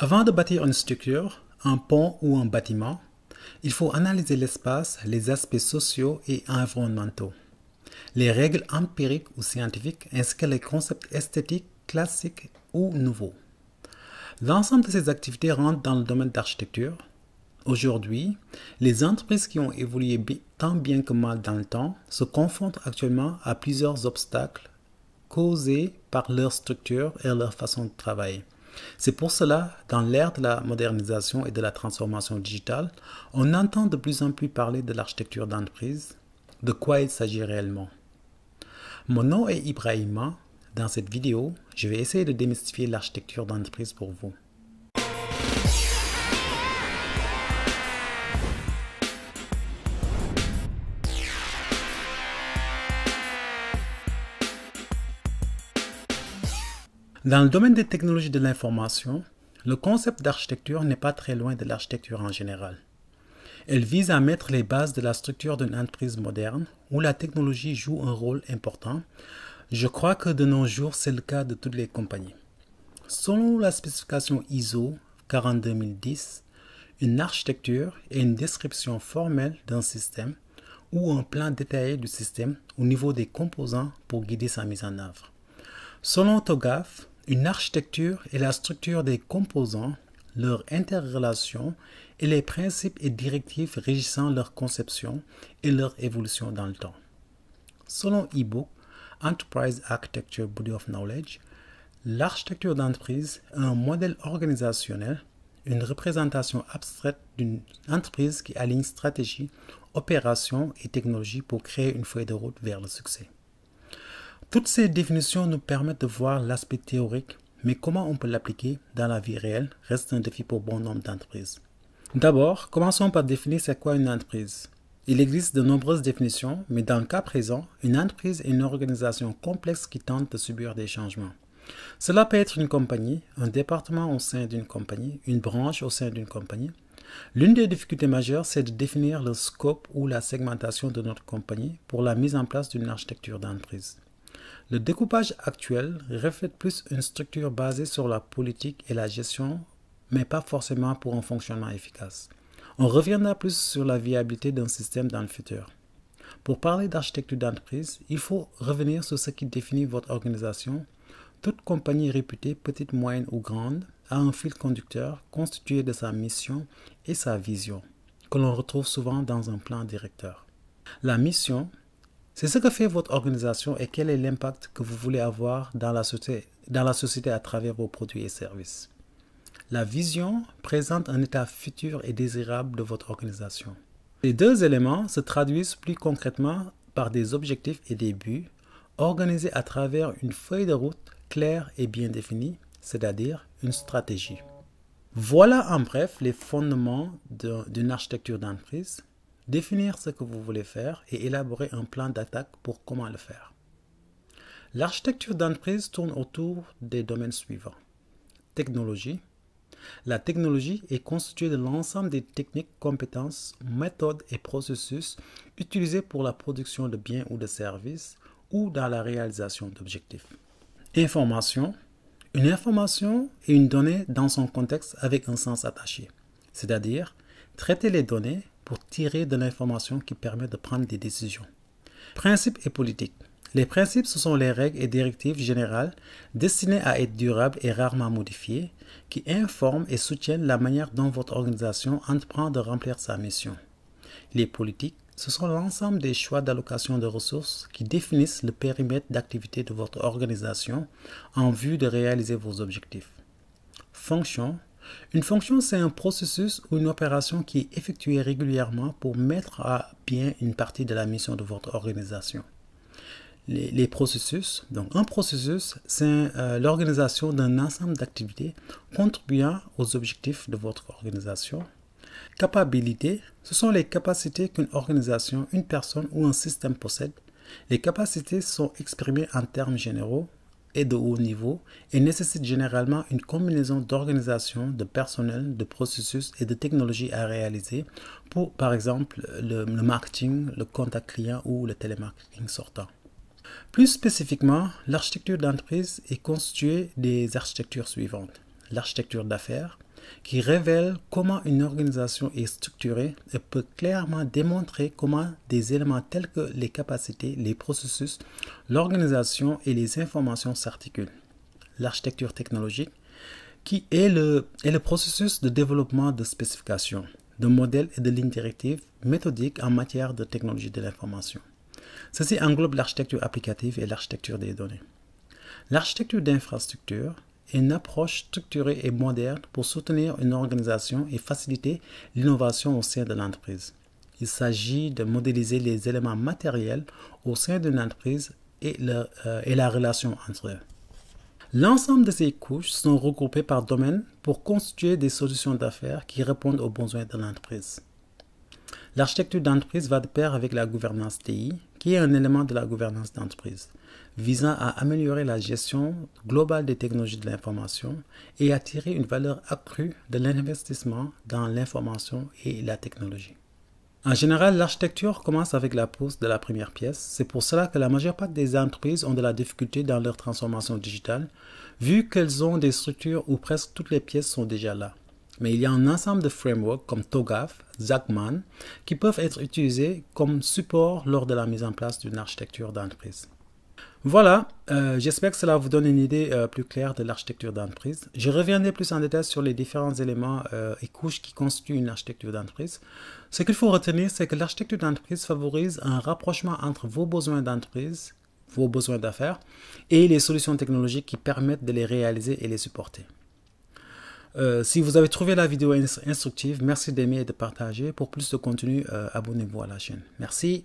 Avant de bâtir une structure, un pont ou un bâtiment, il faut analyser l'espace, les aspects sociaux et environnementaux, les règles empiriques ou scientifiques, ainsi que les concepts esthétiques classiques ou nouveaux. L'ensemble de ces activités rentre dans le domaine d'architecture. Aujourd'hui, les entreprises qui ont évolué tant bien que mal dans le temps se confrontent actuellement à plusieurs obstacles causés par leur structure et leur façon de travailler. C'est pour cela, dans l'ère de la modernisation et de la transformation digitale, on entend de plus en plus parler de l'architecture d'entreprise, de quoi il s'agit réellement. Mon nom est Ibrahima. Dans cette vidéo, je vais essayer de démystifier l'architecture d'entreprise pour vous. Dans le domaine des technologies de l'information, le concept d'architecture n'est pas très loin de l'architecture en général. Elle vise à mettre les bases de la structure d'une entreprise moderne où la technologie joue un rôle important. Je crois que de nos jours, c'est le cas de toutes les compagnies. Selon la spécification ISO 42010, une architecture est une description formelle d'un système ou un plan détaillé du système au niveau des composants pour guider sa mise en œuvre. Selon Togaf, une architecture est la structure des composants, leurs interrelations et les principes et directives régissant leur conception et leur évolution dans le temps. Selon eBook, Enterprise Architecture Body of Knowledge, l'architecture d'entreprise est un modèle organisationnel, une représentation abstraite d'une entreprise qui aligne stratégie, opération et technologie pour créer une feuille de route vers le succès. Toutes ces définitions nous permettent de voir l'aspect théorique, mais comment on peut l'appliquer dans la vie réelle reste un défi pour bon nombre d'entreprises. D'abord, commençons par définir c'est quoi une entreprise. Il existe de nombreuses définitions, mais dans le cas présent, une entreprise est une organisation complexe qui tente de subir des changements. Cela peut être une compagnie, un département au sein d'une compagnie, une branche au sein d'une compagnie. L'une des difficultés majeures, c'est de définir le scope ou la segmentation de notre compagnie pour la mise en place d'une architecture d'entreprise. Le découpage actuel reflète plus une structure basée sur la politique et la gestion, mais pas forcément pour un fonctionnement efficace. On reviendra plus sur la viabilité d'un système dans le futur. Pour parler d'architecture d'entreprise, il faut revenir sur ce qui définit votre organisation. Toute compagnie réputée, petite, moyenne ou grande, a un fil conducteur constitué de sa mission et sa vision, que l'on retrouve souvent dans un plan directeur. La mission, c'est ce que fait votre organisation et quel est l'impact que vous voulez avoir dans la, société, à travers vos produits et services. La vision présente un état futur et désirable de votre organisation. Les deux éléments se traduisent plus concrètement par des objectifs et des buts organisés à travers une feuille de route claire et bien définie, c'est-à-dire une stratégie. Voilà en bref les fondements d'une architecture d'entreprise Définir ce que vous voulez faire et élaborer un plan d'attaque pour comment le faire. L'architecture d'entreprise tourne autour des domaines suivants. Technologie. La technologie est constituée de l'ensemble des techniques, compétences, méthodes et processus utilisés pour la production de biens ou de services ou dans la réalisation d'objectifs. Information. Une information est une donnée dans son contexte avec un sens attaché, c'est-à-dire traiter les données pour tirer de l'information qui permet de prendre des décisions. Principes et politiques. Les principes, ce sont les règles et directives générales destinées à être durables et rarement modifiées, qui informent et soutiennent la manière dont votre organisation entreprend de remplir sa mission. Les politiques, ce sont l'ensemble des choix d'allocation de ressources qui définissent le périmètre d'activité de votre organisation en vue de réaliser vos objectifs. Fonction, une fonction, c'est un processus ou une opération qui est effectuée régulièrement pour mettre à bien une partie de la mission de votre organisation. Les, processus, donc un processus, c'est euh, l'organisation d'un ensemble d'activités contribuant aux objectifs de votre organisation. Capabilité, ce sont les capacités qu'une organisation, une personne ou un système possède. Les capacités sont exprimées en termes généraux de haut niveau et nécessite généralement une combinaison d'organisation, de personnel, de processus et de technologies à réaliser pour, par exemple, le marketing, le contact client ou le télémarketing sortant. Plus spécifiquement, l'architecture d'entreprise est constituée des architectures suivantes. L'architecture d'affaires, qui révèle comment une organisation est structurée et peut clairement démontrer comment des éléments tels que les capacités, les processus, l'organisation et les informations s'articulent. L'architecture technologique, qui est le, est le processus de développement de spécifications, de modèles et de lignes directives méthodiques en matière de technologie de l'information. Ceci englobe l'architecture applicative et l'architecture des données. L'architecture d'infrastructure, une approche structurée et moderne pour soutenir une organisation et faciliter l'innovation au sein de l'entreprise. Il s'agit de modéliser les éléments matériels au sein d'une entreprise et, euh, la relation entre eux. L'ensemble de ces couches sont regroupées par domaine pour constituer des solutions d'affaires qui répondent aux besoins de l'entreprise. L'architecture d'entreprise va de pair avec la gouvernance TI, qui est un élément de la gouvernance d'entreprise, visant à améliorer la gestion globale des technologies de l'information et à tirer une valeur accrue de l'investissement dans l'information et la technologie. En général, l'architecture commence avec la pose de la première pièce. C'est pour cela que la majeure partie des entreprises ont de la difficulté dans leur transformation digitale, vu qu'elles ont des structures où presque toutes les pièces sont déjà là mais il y a un ensemble de frameworks comme TOGAF, Zachman, qui peuvent être utilisés comme support lors de la mise en place d'une architecture d'entreprise. Voilà, euh, j'espère que cela vous donne une idée euh, plus claire de l'architecture d'entreprise. Je reviendrai plus en détail sur les différents éléments euh, et couches qui constituent une architecture d'entreprise. Ce qu'il faut retenir, c'est que l'architecture d'entreprise favorise un rapprochement entre vos besoins d'entreprise, vos besoins d'affaires et les solutions technologiques qui permettent de les réaliser et les supporter. Euh, si vous avez trouvé la vidéo instructive, merci d'aimer et de partager. Pour plus de contenu, euh, abonnez-vous à la chaîne. Merci.